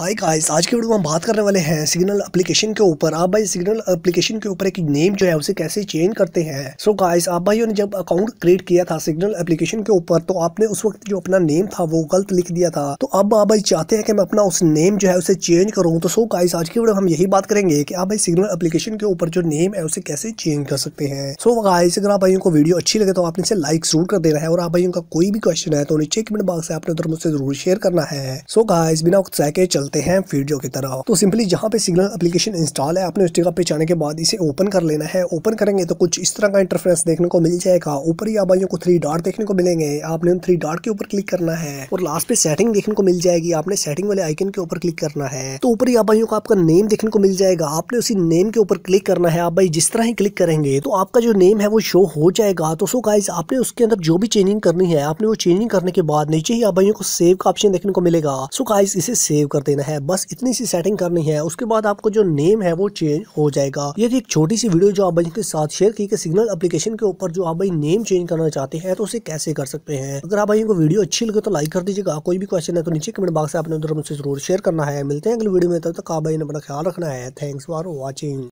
hi guys आज के video में हम बात करने वाले हैं सिग्नल एप्लीकेशन के ऊपर आप भाई सिग्नल एप्लीकेशन के ऊपर एक नेम जो है उसे कैसे चेंज करते हैं सो गाइस आप भाइयों ने जब अकाउंट क्रिएट किया था सिग्नल एप्लीकेशन के ऊपर तो आपने उस वक्त जो अपना नेम था वो गलत लिख दिया था तो अब आप भाई चाहते हैं कि मैं अपना उस नेम जो है उसे चेंज करूँ तो सो गाइस आज की वीडियो हम यही बात करेंगे कि आप भाई सिग्नल एप्लीकेशन के ऊपर जो नेम है उसे कैसे चेंज कर सकते हैं सो गाइस अगर आप भाइयों को वीडियो अच्छी लगे तो आपने इसे लाइक जरूर कर देना है और आप भाइयों का कोई भी क्वेश्चन है तो नीचे कमेंट बॉक्स है आपने उधर मुझसे जरूर शेयर करना है सो गाइस बिना वक्त चल चलते हैं वीडियो की तरह तो सिंपली जहाँ पे सिग्नल एप्लीकेशन इंस्टॉल है आपने उस जगह पे जाने के बाद इसे ओपन कर लेना है ओपन करेंगे तो कुछ इस तरह का इंटरफेरेंस देखने को मिल जाएगा ऊपर ही आप को थ्री डॉट देखने को मिलेंगे आपने उन थ्री डॉट के ऊपर क्लिक करना है और लास्ट पे सेटिंग देखने को मिल जाएगी आपने सेटिंग वाले आइकन के ऊपर क्लिक करना है तो ऊपर ही आप को आपका नेम देखने को मिल जाएगा आपने उसी नेम के ऊपर क्लिक करना है आप भाई जिस तरह ही क्लिक करेंगे तो आपका जो नेम है वो शो हो जाएगा तो सो गाइज आपने उसके अंदर जो भी चेंजिंग करनी है आपने वो चेंजिंग करने के बाद नीचे ही आप को सेव का ऑप्शन देखने को मिलेगा सो गाइज इसे सेव कर देना देना है बस इतनी सी सेटिंग करनी है उसके बाद आपको जो नेम है वो चेंज हो जाएगा ये थी एक छोटी सी वीडियो जो आप भाई के साथ शेयर की कि सिग्नल एप्लीकेशन के ऊपर जो आप भाई नेम चेंज करना चाहते हैं तो उसे कैसे कर सकते हैं अगर आप भाई को वीडियो अच्छी लगे तो लाइक कर दीजिएगा कोई भी क्वेश्चन है तो नीचे कमेंट बॉक्स से आपने जरूर शेयर करना है मिलते हैं अगले वीडियो में तब तक आप भाई ने अपना ख्याल रखना है थैंक्स फॉर वॉचिंग